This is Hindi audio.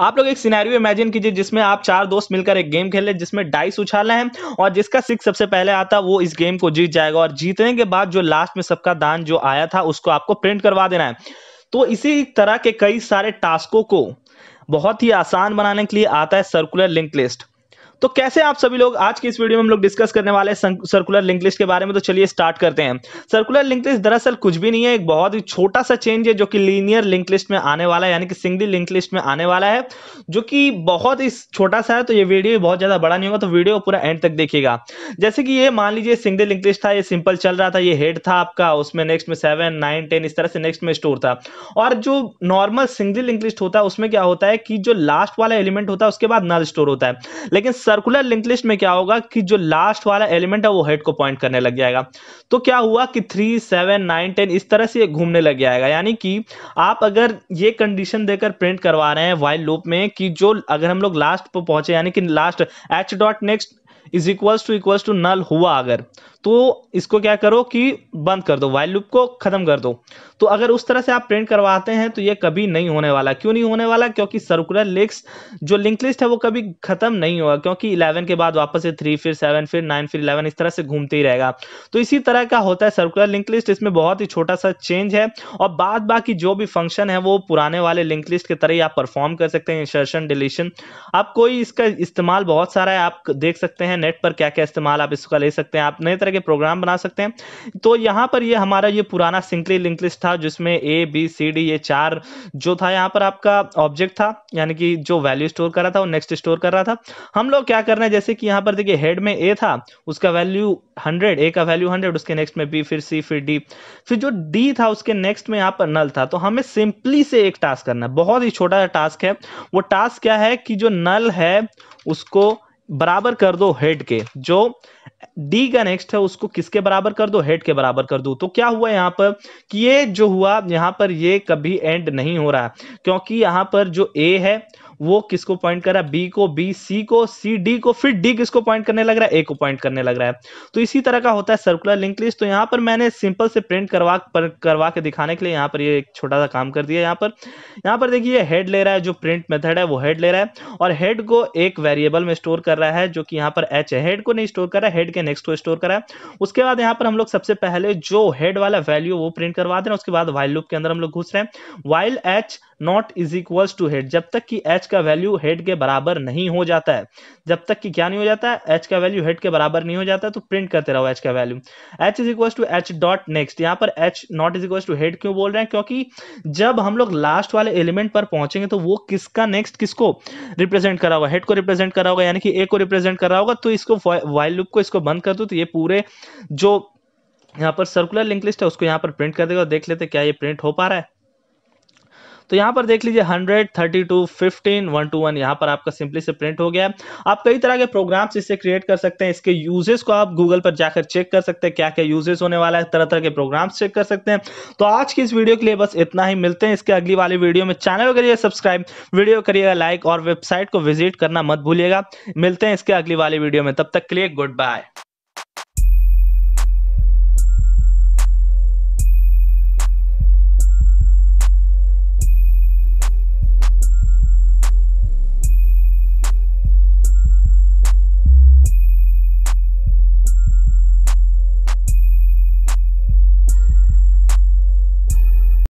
आप लोग एक सिनेरियो इमेजिन कीजिए जिसमें आप चार दोस्त मिलकर एक गेम खेले जिसमें डाइस उछाले हैं और जिसका सिक्स सबसे पहले आता वो इस गेम को जीत जाएगा और जीतने के बाद जो लास्ट में सबका दान जो आया था उसको आपको प्रिंट करवा देना है तो इसी तरह के कई सारे टास्कों को बहुत ही आसान बनाने के लिए आता है सर्कुलर लिंक लिस्ट तो कैसे आप सभी लोग आज की इस वीडियो में हम लोग डिस्कस करने वाले हैं सर्कुलर लिंक लिस्ट के बारे में तो चलिए स्टार्ट करते हैं सर्कुलर लिंक लिस्ट दरअसल कुछ भी नहीं है एक बहुत ही छोटा सा चेंज है जो कि लीनियर लिंक लिस्ट में आने वाला है यानी कि सिंगल लिंक लिस्ट में आने वाला है जो कि बहुत ही छोटा सा है तो ये वीडियो बहुत ज्यादा बड़ा नहीं होगा तो वीडियो पूरा एंड तक देखिएगा जैसे कि ये मान लीजिए सिंगल लिंक लिस्ट था ये सिंपल चल रहा था ये हेड था आपका उसमें नेक्स्ट में सेवन नाइन टेन इस तरह से नेक्स्ट में स्टोर था और जो नॉर्मल सिंगल लिंक लिस्ट होता है उसमें क्या होता है कि जो लास्ट वाला एलिमेंट होता है उसके बाद नल स्टोर होता है लेकिन सर्कुलर लिंक लिस्ट में क्या होगा कि जो लास्ट वाला एलिमेंट है वो हेड को पॉइंट करने लग जाएगा तो क्या हुआ कि थ्री सेवन नाइन टेन इस तरह से घूमने लग जाएगा यानी कि आप अगर ये कंडीशन देकर प्रिंट करवा रहे हैं वाइल लूप में कि जो अगर हम लोग लास्ट पर पहुंचे यानी कि last H dot next is equals to equals to null हुआ अगर तो इसको क्या करो कि बंद कर दो वाइल लूप को ख़त्म कर दो तो अगर उस तरह से आप प्रिंट करवाते हैं तो ये कभी नहीं होने वाला क्यों नहीं होने वाला क्योंकि सर्कुलर लिस्ट जो लिंक लिस्ट है वो कभी ख़त्म नहीं होगा क्योंकि इलेवन के बाद वापस से थ्री फिर सेवन फिर नाइन फिर इलेवन इस तरह से घूमते ही रहेगा तो इसी तरह का होता है सर्कुलर लिंक लिस्ट इसमें बहुत ही छोटा सा चेंज है और बाद बाकी जो भी फंक्शन है वो पुराने वाले लिंक लिस्ट के तरह ही आप परफॉर्म कर सकते हैं इंसर्शन डिलीशन आप कोई इसका इस्तेमाल बहुत सारा है आप देख सकते हैं नेट पर क्या क्या इस्तेमाल आप इसका ले सकते हैं आप नए तरह के प्रोग्राम बना सकते हैं तो यहाँ पर ये हमारा ये पुराना सिंकली लिंक लिस्ट था जिसमें ए बी सी डी ये चार जो था यहाँ पर आपका ऑब्जेक्ट था यानी कि जो वैल्यू स्टोर कर रहा था वो नेक्स्ट स्टोर कर रहा था हम लोग क्या कर रहे हैं जैसे कि यहाँ पर देखिए हेड में ए था उसका वैल्यू हंड्रेड ए का वैल्यू हंड्रेड उसके नेक्स्ट में बी फिर सी फिर डी फिर जो डी था उसके नेक्स्ट में यहाँ पर नल था तो हमें सिंपली से एक टास्क करना है बहुत ही छोटा सा टास्क है वो टास्क क्या है कि जो नल है उसको बराबर कर दो हेड के जो डी का नेक्स्ट है उसको किसके बराबर कर दो हेड के बराबर कर दो तो क्या हुआ यहाँ पर कि ये जो हुआ यहाँ पर ये कभी एंड नहीं हो रहा क्योंकि यहाँ पर जो ए है वो किसको पॉइंट कर रहा है बी को बी सी को सी डी को फिर डी किसको पॉइंट करने लग रहा है ए को पॉइंट करने लग रहा है तो इसी तरह का होता है सर्कुलर लिंक लिस्ट तो यहाँ पर मैंने सिंपल से प्रिंट करवा पर करवा के दिखाने के लिए यहाँ पर ये एक छोटा सा काम कर दिया यहाँ पर यहाँ पर देखिए हेड ले रहा है जो प्रिंट मेथड है वो हेड ले रहा है और हेड को एक वेरिएबल में स्टोर कर रहा है जो कि यहाँ पर एच है हेड को नहीं स्टोर कर रहा है हेड के नेक्स्ट को स्टोर कर रहा है उसके बाद यहाँ पर हम लोग सबसे पहले जो हेड वाला वैल्यू वो प्रिंट करवा दे रहे हैं उसके बाद वाइल लूप के अंदर हम लोग घुस रहे हैं while H not is equals to head जब तक कि एच का वैल्यू हेड के बराबर नहीं हो जाता है जब तक कि क्या नहीं हो जाता है एच का वैल्यू हेड के बराबर नहीं हो जाता तो प्रिंट करते रहो एच का value H is equal to H dot next यहाँ पर H not is equal to head क्यों बोल रहे हैं क्योंकि जब हम लोग लास्ट वाले एलिमेंट पर पहुंचेंगे तो वो किसका नेक्स्ट किसको रिप्रेजेंट करा होगा हेड को रिप्रेजेंट करा होगा यानी कि ए को रिप्रेजेंट करा होगा तो इसको वाइल लुप को इसको बंद कर दो तो ये पूरे जो यहाँ पर सर्कुलर लिंक लिस्ट है उसको यहाँ पर प्रिंट कर देगा और देख लेते क्या ये प्रिंट हो पा रहा है तो यहाँ पर देख लीजिए hundred thirty two fifteen one two one यहाँ पर आपका सिंपली से प्रिंट हो गया आप कई तरह के प्रोग्राम्स इससे क्रिएट कर सकते हैं इसके यूजेस को आप गूगल पर जाकर चेक कर सकते हैं क्या क्या यूजेस होने वाला है तरह तरह के प्रोग्राम्स चेक कर सकते हैं तो आज की इस वीडियो के लिए बस इतना ही मिलते हैं इसके अगली वाली वीडियो में चैनल करिए सब्सक्राइब वीडियो करिएगा लाइक और वेबसाइट को विजिट करना मत भूलिएगा मिलते हैं इसके अगली वाली वीडियो में तब तक के लिए गुड बाय